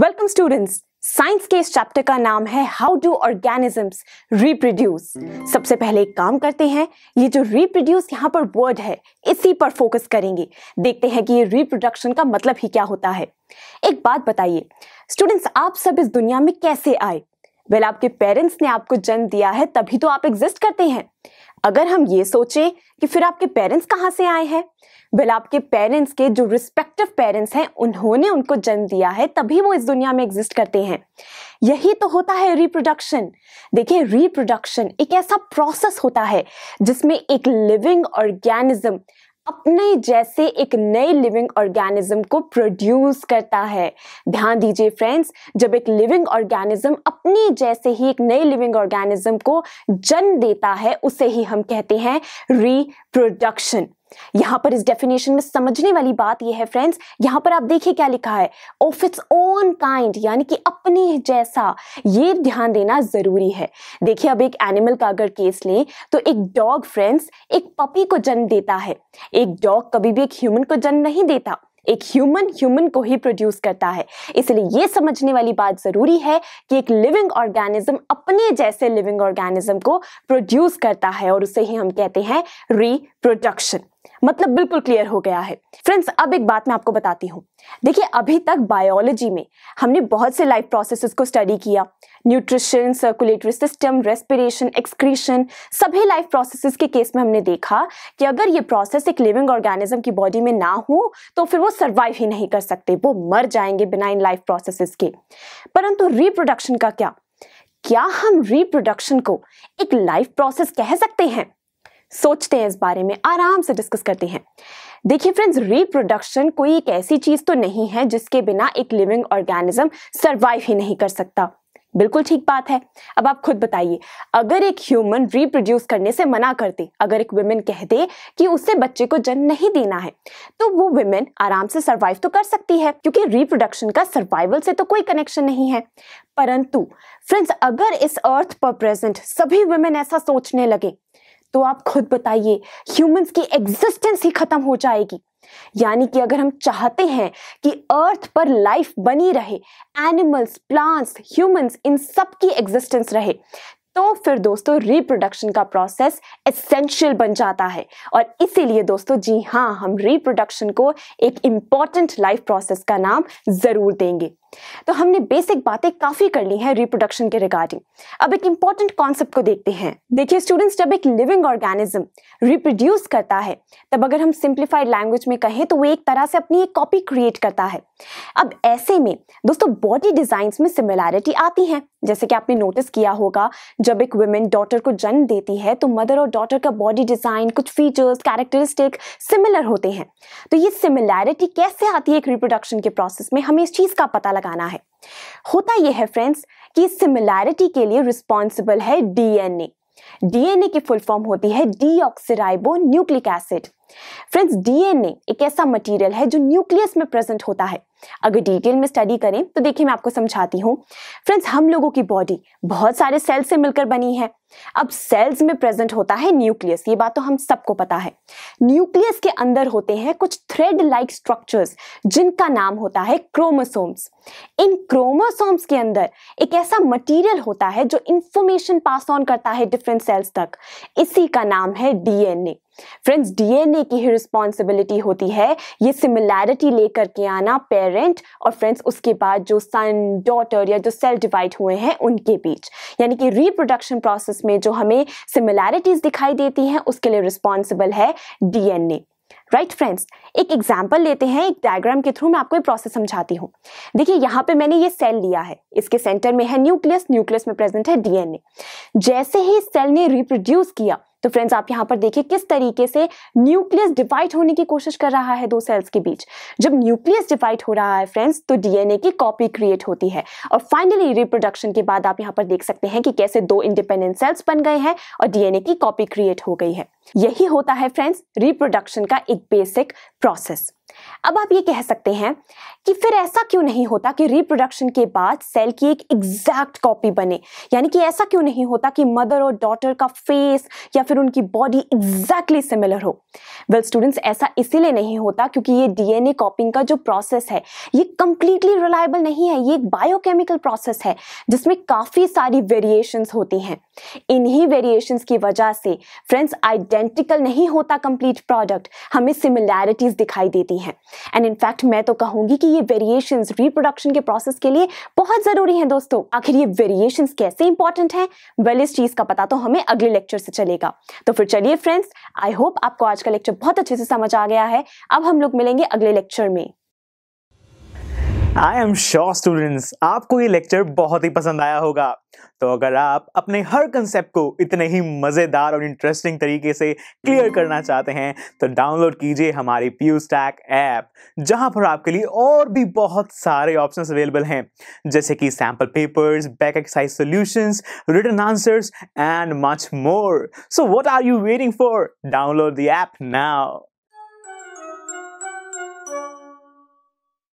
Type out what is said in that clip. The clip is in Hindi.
वेलकम स्टूडेंट्स साइंस के इस चैप्टर का नाम है हाउ डू ऑर्गेनिजम्स रिप्रोड्यूस सबसे पहले एक काम करते हैं ये जो रिप्रोड्यूस यहाँ पर वर्ड है इसी पर फोकस करेंगे देखते हैं कि ये रिप्रोडक्शन का मतलब ही क्या होता है एक बात बताइए स्टूडेंट्स आप सब इस दुनिया में कैसे आए वेल आपके पेरेंट्स ने आपको जन्म दिया है तभी तो आप एग्जिस्ट करते हैं अगर हम ये सोचें कि फिर आपके पेरेंट्स कहाँ से आए हैं बिल आपके पेरेंट्स के जो रिस्पेक्टिव पेरेंट्स हैं उन्होंने उनको जन्म दिया है तभी वो इस दुनिया में एग्जिस्ट करते हैं यही तो होता है रिप्रोडक्शन देखिए रिप्रोडक्शन एक ऐसा प्रोसेस होता है जिसमें एक लिविंग ऑर्गेनिज्म अपने जैसे एक नए लिविंग ऑर्गेनिज्म को प्रोड्यूस करता है ध्यान दीजिए फ्रेंड्स जब एक लिविंग ऑर्गेनिज्म अपने जैसे ही एक नए लिविंग ऑर्गेनिज्म को जन्म देता है उसे ही हम कहते हैं रिप्रोडक्शन यहाँ पर इस डेफिनेशन में समझने वाली बात यह है फ्रेंड्स यहां पर आप देखिए क्या लिखा है ऑफ इट्स ओन काइंड यानी कि अपने जैसा ये ध्यान देना जरूरी है देखिए अब एक एनिमल का अगर केस लें तो एक डॉग फ्रेंड्स एक पपी को जन्म देता है एक डॉग कभी भी एक ह्यूमन को जन्म नहीं देता एक ह्यूमन ह्यूमन को ही प्रोड्यूस करता है इसलिए ये समझने वाली बात जरूरी है कि एक लिविंग ऑर्गेनिज्म अपने जैसे लिविंग ऑर्गेनिज्म को प्रोड्यूस करता है और उसे ही हम कहते हैं रिप्रोडक्शन मतलब बिल्कुल क्लियर हो गया है फ्रेंड्स अब एक बात मैं आपको बताती हूँ देखिए अभी तक बायोलॉजी में हमने बहुत से लाइफ प्रोसेसेस को स्टडी किया nutrition circulatory system respiration excretion सभी लाइफ प्रोसेसेस के केस में हमने देखा कि अगर ये प्रोसेस एक लिविंग ऑर्गेनिज्म की बॉडी में ना हो तो फिर वो सर्वाइव ही नहीं कर सकते वो मर जाएंगे बिना इन लाइफ प्रोसेसेस के परंतु रिप्रोडक्शन का क्या क्या हम रिप्रोडक्शन को एक लाइफ प्रोसेस कह सकते हैं सोचते हैं इस बारे में आराम से डिस्कस करते हैं देखिए फ्रेंड्स रिप्रोडक्शन कोई एक ऐसी चीज तो नहीं है जिसके बिना एक लिविंग ऑर्गेनिज्म सर्वाइव ही नहीं कर सकता बिल्कुल ठीक बात है अब आप खुद बताइए अगर एक ह्यूमन रिप्रोड्यूस करने से मना करते अगर एक वुमेन कह दे कि उससे बच्चे को जन्म नहीं देना है तो वो वुमेन आराम से सरवाइव तो कर सकती है क्योंकि रिप्रोडक्शन का सर्वाइवल से तो कोई कनेक्शन नहीं है परंतु फ्रेंड्स अगर इस अर्थ पर प्रेजेंट सभी वुमेन ऐसा सोचने लगे तो आप खुद बताइए ह्यूमंस की एग्जिस्टेंस ही खत्म हो जाएगी यानी कि अगर हम चाहते हैं कि अर्थ पर लाइफ बनी रहे एनिमल्स प्लांट्स ह्यूमंस इन सब की एग्जिस्टेंस रहे तो फिर दोस्तों रिप्रोडक्शन का प्रोसेस एसेंशियल बन जाता है और इसीलिए दोस्तों जी हाँ हम रिप्रोडक्शन को एक इम्पॉर्टेंट लाइफ प्रोसेस का नाम ज़रूर देंगे तो हमने बेसिक बातें काफ़ी कर ली हैं रिप्रोडक्शन के रिगार्डिंग अब एक इंपॉर्टेंट कॉन्सेप्ट को देखते हैं देखिए स्टूडेंट्स जब एक लिविंग ऑर्गेनिज्म रिप्रोड्यूस करता है तब अगर हम सिंप्लीफाइड लैंग्वेज में कहें तो वो एक तरह से अपनी एक कॉपी क्रिएट करता है अब ऐसे में दोस्तों बॉडी डिजाइन में सिमिलैरिटी आती है जैसे कि आपने नोटिस किया होगा जब एक वुमेन डॉटर को जन्म देती है तो मदर और डॉटर का बॉडी डिजाइन कुछ फीचर्स कैरेक्टरिस्टिक सिमिलर होते हैं तो ये सिमिलैरिटी कैसे आती है एक रिप्रोडक्शन के प्रोसेस में हमें इस चीज़ का पता लगाना है होता यह है फ्रेंड्स कि सिमिलैरिटी के लिए रिस्पॉन्सिबल है डीएनए डीएनए की फुल फॉर्म होती है deoxyribo nucleic acid friends DNA एक ऐसा मटेरियल है जो न्यूक्लियस में प्रेजेंट होता है अगर डिटेल में स्टडी करें तो देखिए मैं आपको समझाती हूँ फ्रेंड्स हम लोगों की बॉडी बहुत सारे सेल से मिलकर बनी है अब सेल्स में प्रेजेंट होता है न्यूक्लियस ये बात तो हम सबको पता है न्यूक्लियस के अंदर होते हैं कुछ थ्रेड लाइक स्ट्रक्चर्स जिनका नाम होता है क्रोमोसोम्स इन क्रोमोसोम्स के अंदर एक ऐसा मटेरियल होता है जो इंफॉर्मेशन पास ऑन करता है डिफरेंट सेल्स तक इसी का नाम है डीएनए फ्रेंड्स डीएनए की ही रिस्पॉन्सिबिलिटी होती है ये सिमिलैरिटी लेकर के आना पेरेंट और फ्रेंड्स उसके बाद जो सन डॉटर या जो सेल डिवाइड हुए हैं उनके बीच यानी कि रिप्रोडक्शन प्रोसेस उसमें जो हमें सिमिलैरिटीज दिखाई देती हैं उसके लिए रिस्पॉन्सिबल है डीएनए राइट फ्रेंड्स एक एग्जाम्पल लेते हैं एक डायग्राम के थ्रू मैं आपको ये प्रोसेस समझाती हूँ देखिए यहाँ पे मैंने ये सेल लिया है इसके सेंटर में है न्यूक्लियस न्यूक्लियस में प्रेजेंट है डीएनए जैसे ही सेल ने रिप्रोड्यूस किया तो फ्रेंड्स आप यहाँ पर देखिए किस तरीके से न्यूक्लियस डिवाइड होने की कोशिश कर रहा है दो सेल्स के बीच जब न्यूक्लियस डिवाइड हो रहा है फ्रेंड्स तो डीएनए की कॉपी क्रिएट होती है और फाइनली रिप्रोडक्शन के बाद आप यहाँ पर देख सकते हैं कि कैसे दो इंडिपेंडेंट सेल्स बन गए हैं और डीएनए की कॉपी क्रिएट हो गई है यही होता है फ्रेंड्स रिप्रोडक्शन का एक बेसिक प्रोसेस अब आप ये कह सकते हैं कि फिर ऐसा क्यों नहीं होता कि रिप्रोडक्शन के बाद सेल की एक एग्जैक्ट कॉपी बने यानी कि ऐसा क्यों नहीं होता कि मदर और डॉटर का फेस या फिर उनकी बॉडी एग्जैक्टली सिमिलर हो वेल well, स्टूडेंट्स ऐसा इसीलिए नहीं होता क्योंकि ये डीएनए कॉपिंग का जो प्रोसेस है ये कंप्लीटली रिलायबल नहीं है ये एक बायोकेमिकल प्रोसेस है जिसमें काफ़ी सारी वेरिएशंस होती हैं इन्हीं वेरिएशंस की वजह से फ्रेंड्स आइडेंटिकल नहीं होता कंप्लीट प्रोडक्ट हमें सिमिलैरिटीज़ दिखाई देती हैं हैं एंड इनफैक्ट मैं तो कहूंगी कि ये वेरिएशन रिप्रोडक्शन के प्रोसेस के लिए बहुत जरूरी है दोस्तों आखिर ये वेरिएशन कैसे इंपॉर्टेंट है वेल well, इस चीज का पता तो हमें अगले लेक्चर से चलेगा तो फिर चलिए फ्रेंड्स आई होप आपको आज का लेक्चर बहुत अच्छे से समझ आ गया है अब हम लोग मिलेंगे अगले लेक्चर में आई एम श्योर स्टूडेंट्स आपको ये लेक्चर बहुत ही पसंद आया होगा तो अगर आप अपने हर कंसेप्ट को इतने ही मज़ेदार और इंटरेस्टिंग तरीके से क्लियर करना चाहते हैं तो डाउनलोड कीजिए हमारी पी स्टैक ऐप जहाँ पर आपके लिए और भी बहुत सारे ऑप्शन अवेलेबल हैं जैसे कि sample papers back exercise solutions return answers and much more so what are you waiting for download the app now